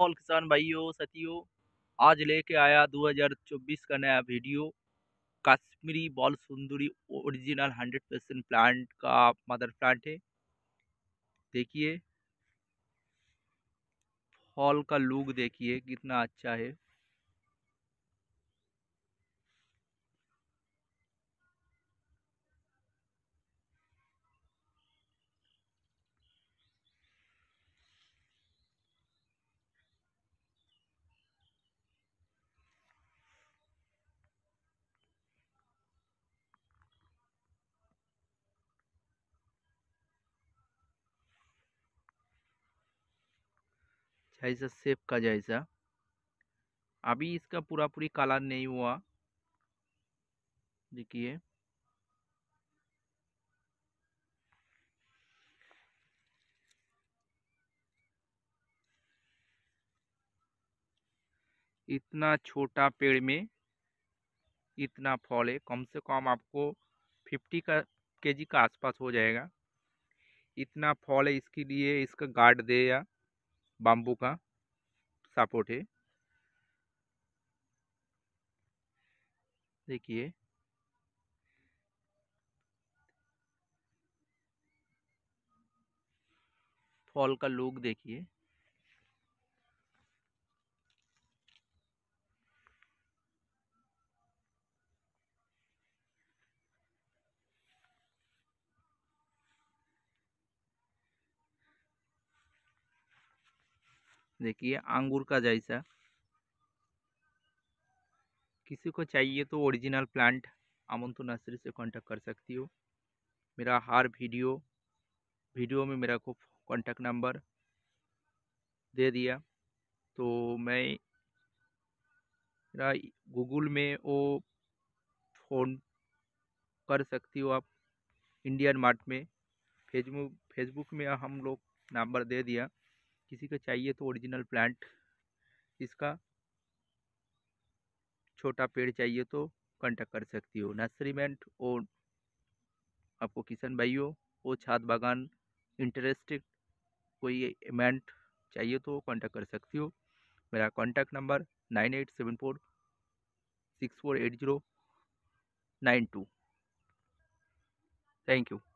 all किसान भाइयों सतियों आज लेके आया 2024 का नया वीडियो कश्मीरी बॉल सुंदरी ओरिजिनल 100 परसेंट प्लांट का मदर प्लांट है देखिए फॉल का लुक देखिए कितना अच्छा है जायज़ा सेफ का जायज़ा अभी इसका पूरा पूरी कलर नहीं हुआ देखिए इतना छोटा पेड़ में इतना फल है कम से कम आपको फिफ्टी का केजी का आसपास हो जाएगा इतना फल है इसके लिए इसका गार्ड दे या बाम्बू का सपोर्ट है देखिए फॉल का लुक देखिए देखिए अंगूर का जैसा किसी को चाहिए तो ओरिजिनल प्लांट अमंतु नर्सरी से कांटेक्ट कर सकती हो मेरा हर वीडियो वीडियो में मेरा को कांटेक्ट नंबर दे दिया तो मैं मेरा गूगल में वो फ़ोन कर सकती हो आप इंडियन मार्ट में फेसबुक फेसबुक में हम लोग नंबर दे दिया किसी को चाहिए तो ओरिजिनल प्लांट इसका छोटा पेड़ चाहिए तो कांटेक्ट कर सकती हो नर्सरीमेंट और आपको किशन भाई हो और छात बागान इंटरेस्टेड कोई अमेंट चाहिए तो कांटेक्ट कर सकती हो मेरा contact number nine eight seven four six four eight zero nine two thank you